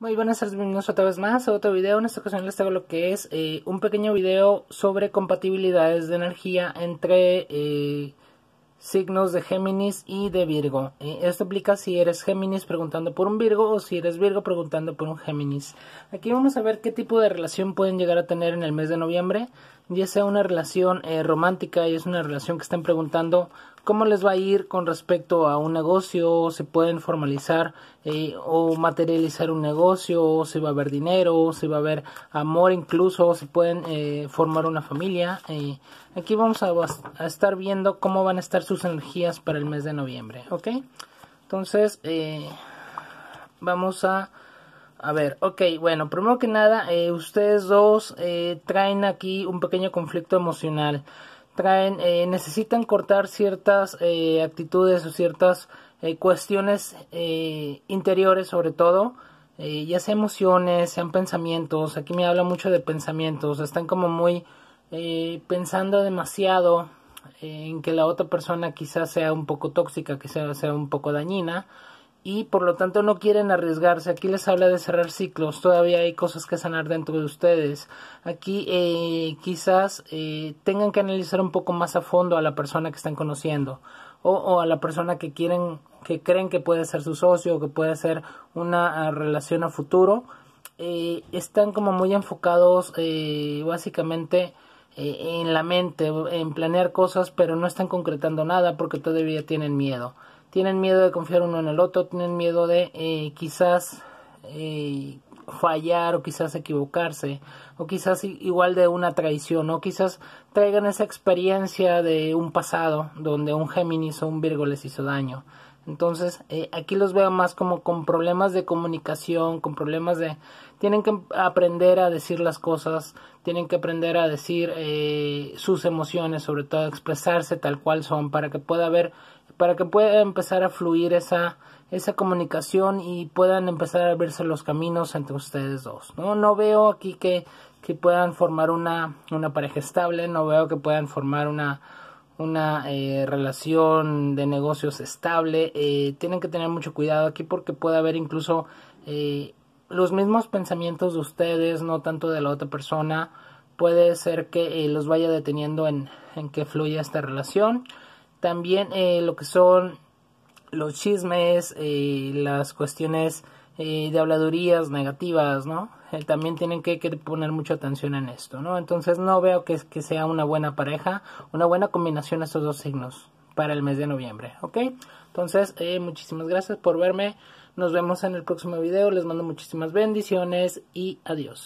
Muy buenas tardes, bienvenidos otra vez más a otro video. En esta ocasión les traigo lo que es eh, un pequeño video sobre compatibilidades de energía entre eh, signos de Géminis y de Virgo. Eh, esto aplica si eres Géminis preguntando por un Virgo o si eres Virgo preguntando por un Géminis. Aquí vamos a ver qué tipo de relación pueden llegar a tener en el mes de noviembre, ya sea una relación romántica y es una relación que estén preguntando cómo les va a ir con respecto a un negocio, se pueden formalizar eh, o materializar un negocio, se va a haber dinero, se va a haber amor incluso, se pueden eh, formar una familia. Eh, aquí vamos a, estar viendo cómo van a estar sus energías para el mes de noviembre, ¿ok? Entonces, vamos a... A ver, ok, bueno, primero que nada, ustedes dos traen aquí un pequeño conflicto emocional traen, eh, necesitan cortar ciertas eh, actitudes o ciertas eh, cuestiones interiores sobre todo, ya sea emociones, sean pensamientos, aquí me habla mucho de pensamientos, están como muy pensando demasiado en que la otra persona quizás sea un poco tóxica, quizás sea un poco dañina, y por lo tanto no quieren arriesgarse. Aquí les habla de cerrar ciclos, todavía hay cosas que sanar dentro de ustedes. Aquí eh, quizás eh, tengan que analizar un poco más a fondo a la persona que están conociendo o, a la persona que quieren, que creen que puede ser su socio o que puede ser una ah, relación a futuro. Eh, están como muy enfocados básicamente en la mente, en planear cosas, pero no están concretando nada porque todavía tienen miedo tienen miedo de confiar uno en el otro, tienen miedo de eh, quizás eh, fallar o quizás equivocarse o quizás igual de una traición o quizás traigan esa experiencia de un pasado donde un Géminis o un Virgo les hizo daño. Entonces, eh, aquí los veo más como con problemas de comunicación, con problemas de... Tienen que aprender a decir las cosas, tienen que aprender a decir sus emociones, sobre todo expresarse tal cual son, para que pueda haber para que pueda empezar a fluir esa, esa comunicación y puedan empezar a abrirse los caminos entre ustedes dos. No, veo aquí que, puedan formar una, pareja estable, no veo que puedan formar una, una eh, relación de negocios estable. Eh, tienen que tener mucho cuidado aquí porque puede haber incluso eh, los mismos pensamientos de ustedes, no tanto de la otra persona. Puede ser que los vaya deteniendo en, en que fluya esta relación. También eh, lo que son los chismes, eh, las cuestiones eh, de habladurías negativas, ¿no? también tienen que, poner mucha atención en esto, ¿no? Entonces no veo que, sea una buena pareja, una buena combinación estos dos signos para el mes de noviembre, ¿ok? Entonces, muchísimas gracias por verme. Nos vemos en el próximo video. Les mando muchísimas bendiciones y adiós.